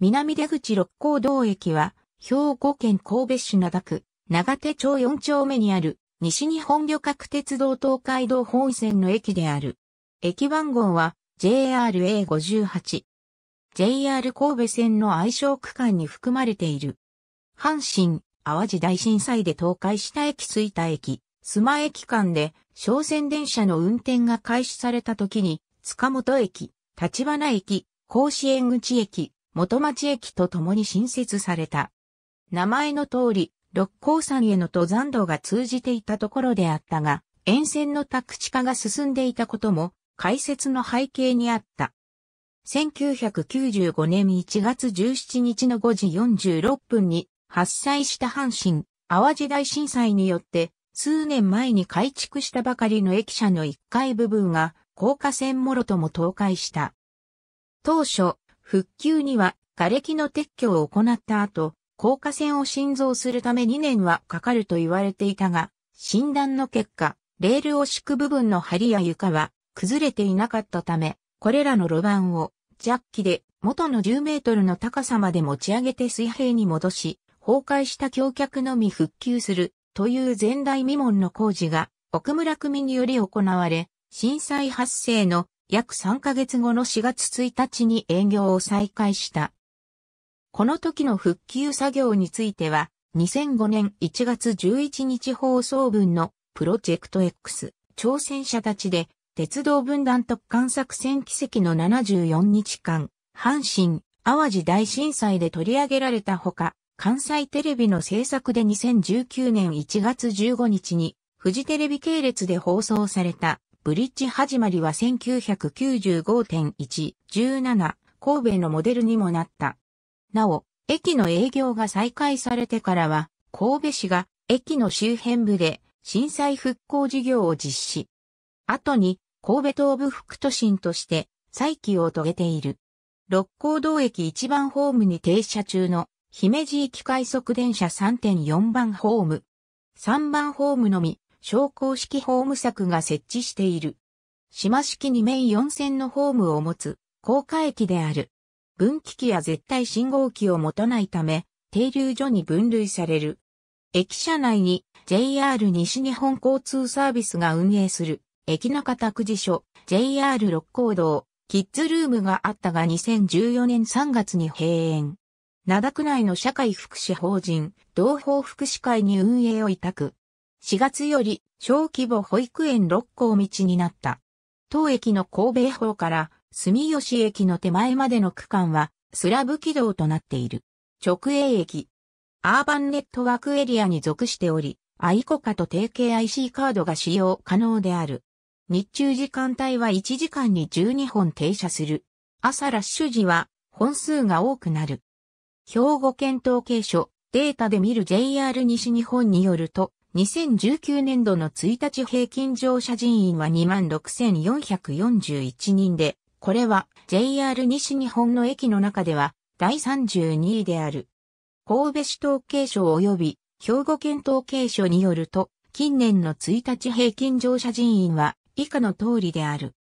南出口六甲道駅は、兵庫県神戸市灘区、長手町四丁目にある、西日本旅客鉄道東海道本線の駅である。駅番号は JRA58。JR 神戸線の愛称区間に含まれている。阪神、淡路大震災で倒壊した駅い田駅、須磨駅間で商船電車の運転が開始された時に、塚本駅、立花駅、甲子園口駅、元町駅と共に新設された。名前の通り、六甲山への登山道が通じていたところであったが、沿線の宅地化が進んでいたことも、開設の背景にあった。1995年1月17日の5時46分に発災した阪神、淡路大震災によって、数年前に改築したばかりの駅舎の1階部分が、高架線もろとも倒壊した。当初、復旧には瓦礫の撤去を行った後、高架線を新造するため2年はかかると言われていたが、診断の結果、レールを敷く部分の梁や床は崩れていなかったため、これらの路盤をジャッキで元の10メートルの高さまで持ち上げて水平に戻し、崩壊した橋脚のみ復旧するという前代未聞の工事が奥村組により行われ、震災発生の約3ヶ月後の4月1日に営業を再開した。この時の復旧作業については、2005年1月11日放送分のプロジェクト X 挑戦者たちで鉄道分断特艦作戦奇跡の74日間、阪神、淡路大震災で取り上げられたほか、関西テレビの制作で2019年1月15日にフジテレビ系列で放送されたブリッジ始まりは1995.117神戸のモデルにもなった。なお、駅の営業が再開されてからは、神戸市が駅の周辺部で震災復興事業を実施。後に神戸東部副都心として再起を遂げている。六甲道駅一番ホームに停車中の姫路駅快速電車3.4番ホーム。3番ホームのみ昇降式ホーム柵が設置している。島式2面4線のホームを持つ、高架駅である。分岐器や絶対信号機を持たないため、停留所に分類される。駅舎内に JR 西日本交通サービスが運営する、駅中託児所、JR 六甲堂、キッズルームがあったが2014年3月に閉園。灘区内の社会福祉法人、同胞福祉会に運営を委託。4月より小規模保育園六校道になった。当駅の神戸方から住吉駅の手前までの区間はスラブ軌道となっている。直営駅。アーバンネットワークエリアに属しており、アイコカと提携 IC カードが使用可能である。日中時間帯は1時間に12本停車する。朝ラッシュ時は本数が多くなる。兵庫県統計所データで見る JR 西日本によると、2019年度の1日平均乗車人員は26,441人で、これは JR 西日本の駅の中では第32位である。神戸市統計省及び兵庫県統計省によると、近年の1日平均乗車人員は以下の通りである。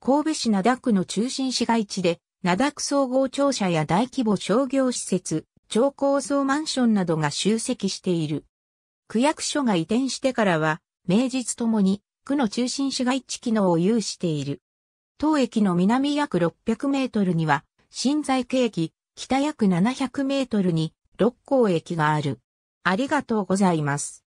神戸市灘区の中心市街地で、灘区総合庁舎や大規模商業施設、超高層マンションなどが集積している。区役所が移転してからは、名実ともに区の中心市街地機能を有している。当駅の南約600メートルには、新在区駅、北約700メートルに六甲駅がある。ありがとうございます。